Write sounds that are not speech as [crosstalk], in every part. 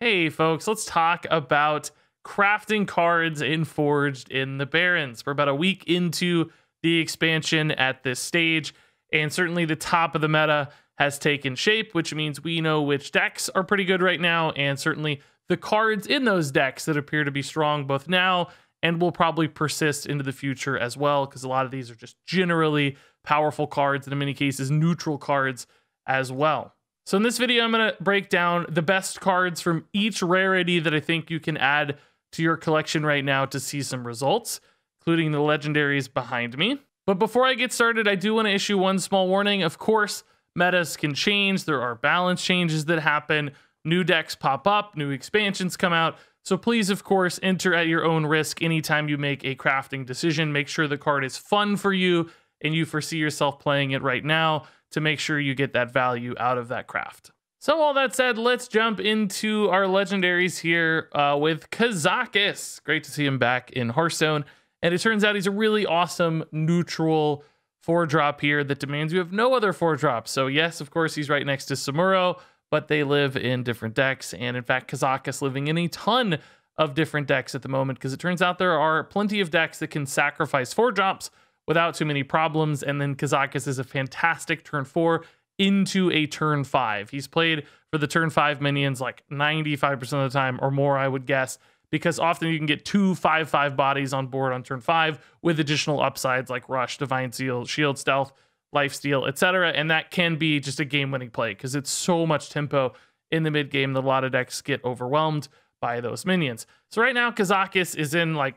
hey, folks, let's talk about crafting cards in Forged in the Barrens. We're about a week into the expansion at this stage, and certainly the top of the meta has taken shape, which means we know which decks are pretty good right now, and certainly the cards in those decks that appear to be strong both now and will probably persist into the future as well, because a lot of these are just generally powerful cards and in many cases neutral cards as well. So in this video, I'm going to break down the best cards from each rarity that I think you can add to your collection right now to see some results, including the legendaries behind me. But before I get started, I do want to issue one small warning. Of course, metas can change. There are balance changes that happen. New decks pop up, new expansions come out. So please, of course, enter at your own risk anytime you make a crafting decision. Make sure the card is fun for you and you foresee yourself playing it right now to make sure you get that value out of that craft. So, all that said, let's jump into our legendaries here uh, with Kazakis. Great to see him back in Hearthstone. And it turns out he's a really awesome neutral four drop here that demands you have no other four drops. So, yes, of course, he's right next to Samuro, but they live in different decks. And in fact, Kazakis living in a ton of different decks at the moment because it turns out there are plenty of decks that can sacrifice four drops without too many problems. And then Kazakis is a fantastic turn four into a turn five. He's played for the turn five minions like 95% of the time or more, I would guess, because often you can get two five-five bodies on board on turn five with additional upsides like Rush, Divine Seal, Shield Stealth, Life Steal, etc. And that can be just a game winning play because it's so much tempo in the mid game that a lot of decks get overwhelmed by those minions. So right now, Kazakis is in like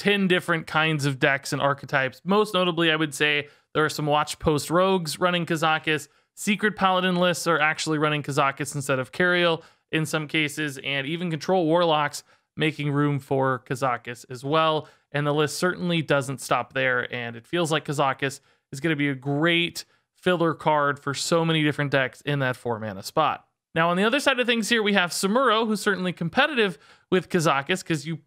10 different kinds of decks and archetypes. Most notably, I would say there are some watch post rogues running Kazakis. Secret paladin lists are actually running Kazakis instead of Kariel in some cases, and even control warlocks making room for Kazakis as well. And the list certainly doesn't stop there. And it feels like Kazakis is going to be a great filler card for so many different decks in that four mana spot. Now, on the other side of things here, we have Samuro, who's certainly competitive with Kazakis because you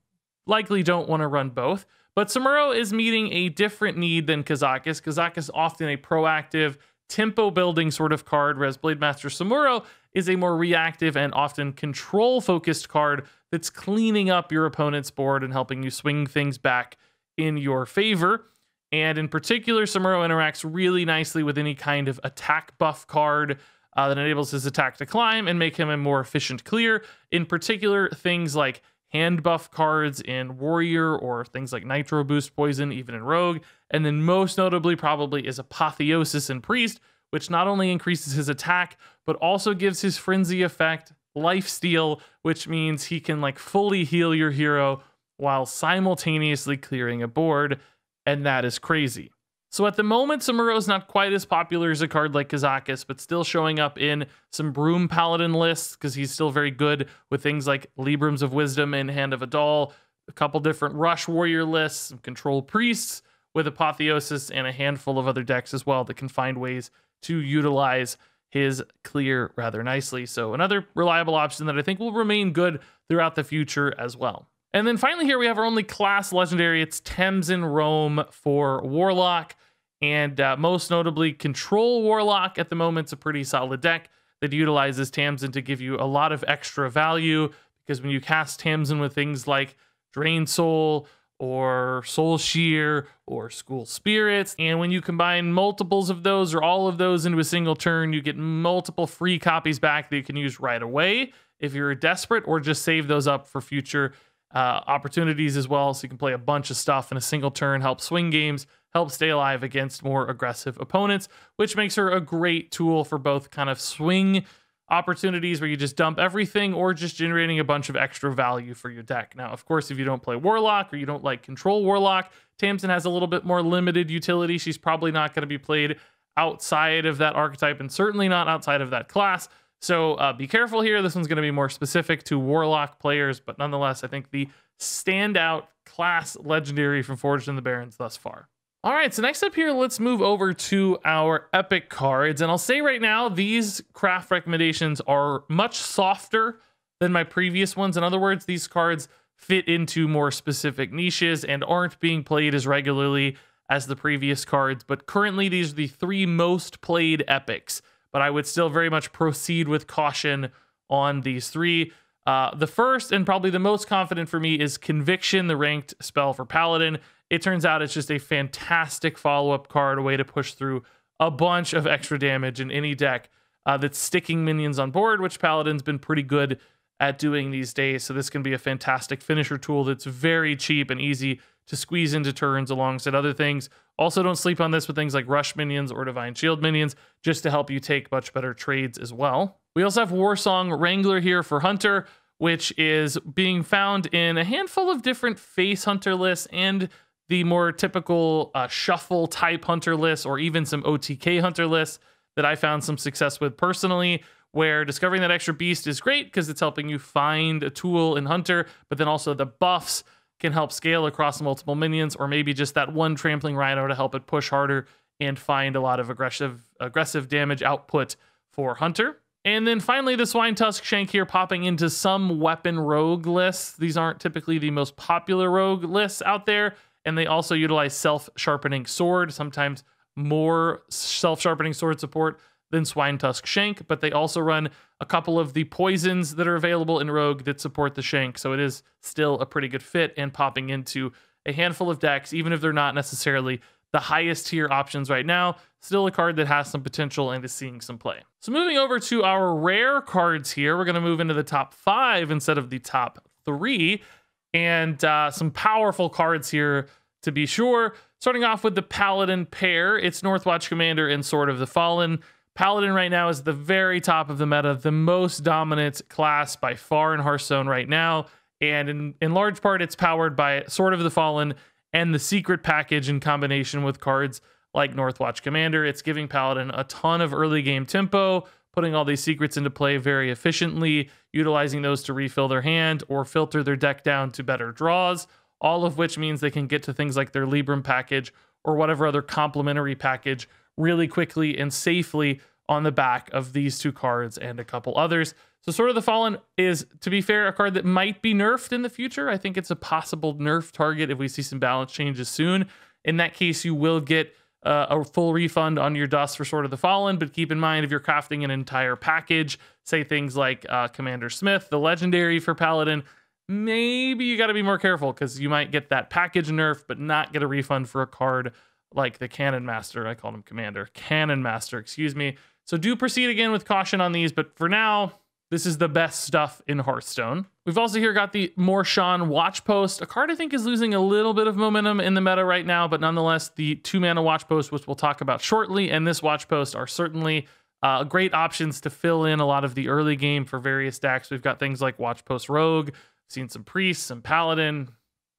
likely don't want to run both. But Samuro is meeting a different need than Kazakus. Kazakus is often a proactive, tempo building sort of card, whereas Blade Master Samuro is a more reactive and often control focused card that's cleaning up your opponent's board and helping you swing things back in your favor. And in particular, Samuro interacts really nicely with any kind of attack buff card uh, that enables his attack to climb and make him a more efficient clear. In particular, things like hand buff cards in Warrior or things like Nitro Boost Poison, even in Rogue. And then most notably, probably, is Apotheosis in Priest, which not only increases his attack, but also gives his Frenzy effect life steal, which means he can like fully heal your hero while simultaneously clearing a board. And that is crazy. So at the moment, is not quite as popular as a card like Kazakus, but still showing up in some Broom Paladin lists because he's still very good with things like Librams of Wisdom and Hand of a Doll, a couple different Rush Warrior lists, some Control Priests with Apotheosis, and a handful of other decks as well that can find ways to utilize his clear rather nicely. So another reliable option that I think will remain good throughout the future as well. And then finally here we have our only class legendary. It's Thames in Rome for Warlock and uh, most notably Control Warlock at the moment's a pretty solid deck that utilizes Tamsin to give you a lot of extra value because when you cast Tamsin with things like Drain Soul or Soul Shear or School Spirits, and when you combine multiples of those or all of those into a single turn, you get multiple free copies back that you can use right away if you're desperate or just save those up for future uh, opportunities as well. So you can play a bunch of stuff in a single turn, help swing games, help stay alive against more aggressive opponents, which makes her a great tool for both kind of swing opportunities where you just dump everything or just generating a bunch of extra value for your deck. Now, of course, if you don't play Warlock or you don't like control Warlock, Tamsin has a little bit more limited utility. She's probably not going to be played outside of that archetype and certainly not outside of that class. So uh, be careful here. This one's going to be more specific to Warlock players, but nonetheless, I think the standout class legendary from Forged in the Barrens thus far. All right, so next up here, let's move over to our epic cards. And I'll say right now, these craft recommendations are much softer than my previous ones. In other words, these cards fit into more specific niches and aren't being played as regularly as the previous cards. But currently, these are the three most played epics. But I would still very much proceed with caution on these three. Uh, the first and probably the most confident for me is Conviction, the ranked spell for Paladin. It turns out it's just a fantastic follow up card, a way to push through a bunch of extra damage in any deck uh, that's sticking minions on board, which Paladin's been pretty good at doing these days. So this can be a fantastic finisher tool that's very cheap and easy to squeeze into turns alongside other things. Also, don't sleep on this with things like rush minions or divine shield minions, just to help you take much better trades as well. We also have Warsong Wrangler here for Hunter, which is being found in a handful of different face Hunter lists and the more typical uh, shuffle type hunter lists or even some OTK hunter lists that I found some success with personally, where discovering that extra beast is great because it's helping you find a tool in Hunter, but then also the buffs can help scale across multiple minions or maybe just that one trampling rhino to help it push harder and find a lot of aggressive aggressive damage output for Hunter. And then finally, the Swine Tusk Shank here popping into some weapon rogue lists. These aren't typically the most popular rogue lists out there, and they also utilize self-sharpening sword, sometimes more self-sharpening sword support than Swine Tusk Shank, but they also run a couple of the poisons that are available in Rogue that support the Shank, so it is still a pretty good fit and popping into a handful of decks, even if they're not necessarily the highest tier options right now. Still a card that has some potential and is seeing some play. So moving over to our rare cards here, we're going to move into the top five instead of the top three and uh, some powerful cards here to be sure. Starting off with the Paladin pair, it's Northwatch Commander and Sword of the Fallen. Paladin right now is the very top of the meta, the most dominant class by far in Hearthstone right now. And in, in large part, it's powered by Sword of the Fallen and the Secret Package in combination with cards like Northwatch Commander. It's giving Paladin a ton of early game tempo, putting all these secrets into play very efficiently, utilizing those to refill their hand or filter their deck down to better draws, all of which means they can get to things like their Libram package or whatever other complementary package really quickly and safely on the back of these two cards and a couple others. So, Sword of the Fallen is, to be fair, a card that might be nerfed in the future. I think it's a possible nerf target if we see some balance changes soon. In that case, you will get uh, a full refund on your dust for Sword of the Fallen. But keep in mind, if you're crafting an entire package, say things like uh, Commander Smith, the legendary for Paladin, maybe you got to be more careful because you might get that package nerf, but not get a refund for a card like the Cannon Master. I called him Commander, Cannon Master, excuse me. So do proceed again with caution on these, but for now, this is the best stuff in Hearthstone. We've also here got the Morshan Watch Post, a card I think is losing a little bit of momentum in the meta right now, but nonetheless, the two mana Watch Post, which we'll talk about shortly, and this Watch Post are certainly uh, great options to fill in a lot of the early game for various decks. We've got things like Watch Post Rogue, seen some priests some Paladin,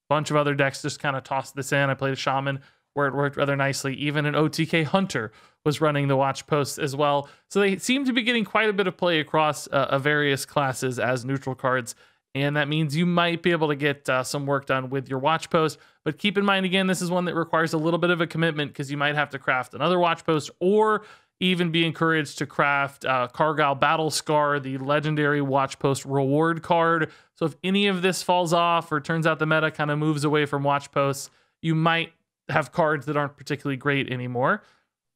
bunch of other decks just kind of tossed this in. I played a Shaman where it worked rather nicely. Even an OTK Hunter was running the watch post as well. So they seem to be getting quite a bit of play across uh, uh, various classes as neutral cards. And that means you might be able to get uh, some work done with your watch post. But keep in mind, again, this is one that requires a little bit of a commitment because you might have to craft another watch post or even be encouraged to craft uh, Cargyle Battle Scar, the legendary watch post reward card. So if any of this falls off or turns out the meta kind of moves away from watch posts, you might have cards that aren't particularly great anymore.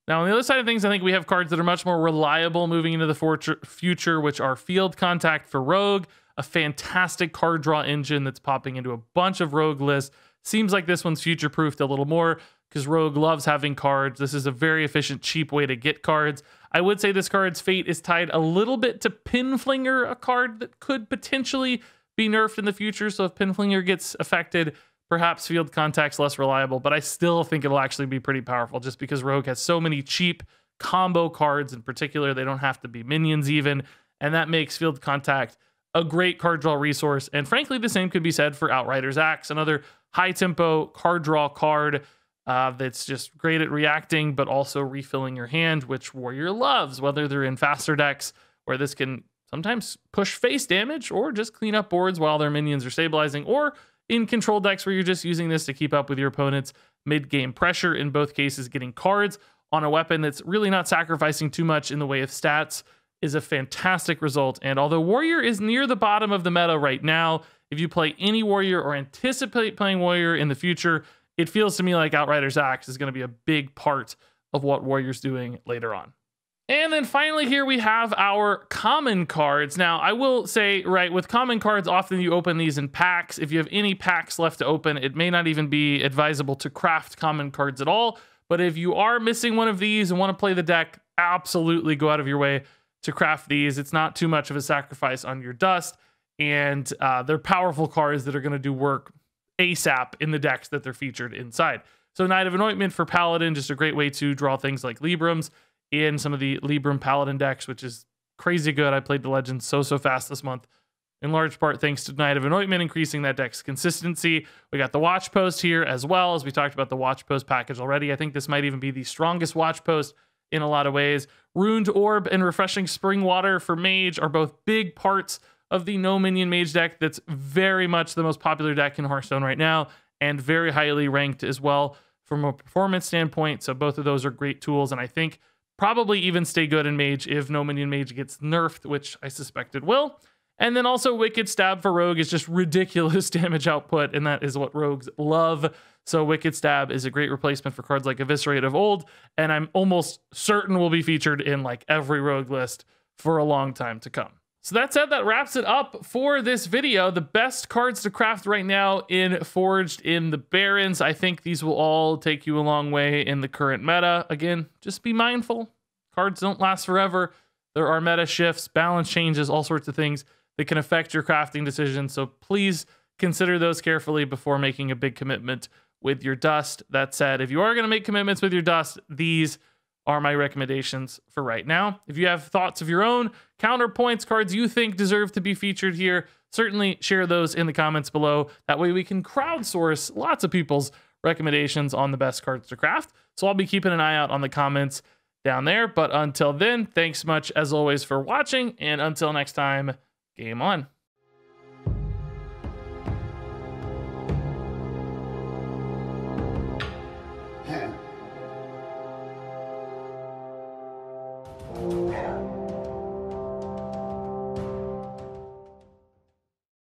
Now, on the other side of things, I think we have cards that are much more reliable moving into the future, which are Field Contact for Rogue, a fantastic card draw engine that's popping into a bunch of Rogue lists. Seems like this one's future proofed a little more because Rogue loves having cards. This is a very efficient, cheap way to get cards. I would say this card's fate is tied a little bit to Pinflinger, a card that could potentially be nerfed in the future. So if Pinflinger gets affected, Perhaps field contact's less reliable, but I still think it'll actually be pretty powerful just because Rogue has so many cheap combo cards in particular. They don't have to be minions even, and that makes field contact a great card draw resource. And frankly, the same could be said for Outriders Axe, another high tempo card draw card uh, that's just great at reacting, but also refilling your hand, which Warrior loves, whether they're in faster decks where this can sometimes push face damage or just clean up boards while their minions are stabilizing, or in control decks where you're just using this to keep up with your opponent's mid game pressure. In both cases, getting cards on a weapon that's really not sacrificing too much in the way of stats is a fantastic result. And although Warrior is near the bottom of the meta right now, if you play any Warrior or anticipate playing Warrior in the future, it feels to me like Outriders Axe is going to be a big part of what Warrior's doing later on. And then finally here we have our common cards. Now I will say, right, with common cards, often you open these in packs. If you have any packs left to open, it may not even be advisable to craft common cards at all. But if you are missing one of these and want to play the deck, absolutely go out of your way to craft these. It's not too much of a sacrifice on your dust. And uh, they're powerful cards that are going to do work ASAP in the decks that they're featured inside. So Knight of Anointment for Paladin, just a great way to draw things like Librams in some of the Libram Paladin decks, which is crazy good. I played the Legends so, so fast this month, in large part thanks to Knight of Anointment increasing that deck's consistency. We got the Watch Post here as well, as we talked about the Watch Post package already. I think this might even be the strongest Watch Post in a lot of ways. Ruined Orb and Refreshing Spring Water for Mage are both big parts of the no minion mage deck that's very much the most popular deck in Hearthstone right now and very highly ranked as well from a performance standpoint. So both of those are great tools. And I think Probably even stay good in Mage if no minion Mage gets nerfed, which I suspect it will. And then also Wicked Stab for Rogue is just [laughs] ridiculous [laughs] damage output, and that is what Rogues love. So Wicked Stab is a great replacement for cards like Eviscerate of old, and I'm almost certain will be featured in like every Rogue list for a long time to come. So that said, that wraps it up for this video. The best cards to craft right now in Forged in the Barrens. I think these will all take you a long way in the current meta. Again, just be mindful. Cards don't last forever. There are meta shifts, balance changes, all sorts of things that can affect your crafting decisions. So please consider those carefully before making a big commitment with your dust. That said, if you are going to make commitments with your dust, these are my recommendations for right now. If you have thoughts of your own, counterpoints, cards you think deserve to be featured here, certainly share those in the comments below. That way we can crowdsource lots of people's recommendations on the best cards to craft. So I'll be keeping an eye out on the comments down there. But until then, thanks much as always for watching. And until next time, game on.